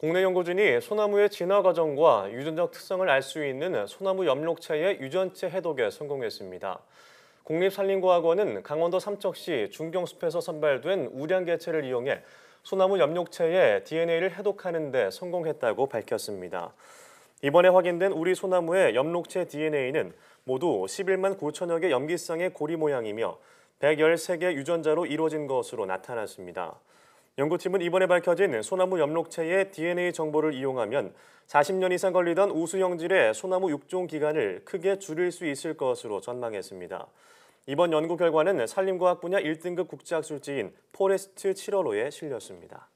국내 연구진이 소나무의 진화 과정과 유전적 특성을 알 수 있는 소나무 엽록체의 유전체 해독에 성공했습니다. 국립산림과학원은 강원도 삼척시 중경숲에서 선발된 우량개체를 이용해 소나무 엽록체의 DNA를 해독하는 데 성공했다고 밝혔습니다. 이번에 확인된 우리 소나무의 엽록체 DNA는 모두 11만 9천여 개 염기쌍의 고리 모양이며 113개 유전자로 이루어진 것으로 나타났습니다. 연구팀은 이번에 밝혀진 소나무 엽록체의 DNA 정보를 이용하면 40년 이상 걸리던 우수형질의 소나무 육종 기간을 크게 줄일 수 있을 것으로 전망했습니다. 이번 연구 결과는 산림과학 분야 1등급 국제학술지인 포레스트 7월호에 실렸습니다.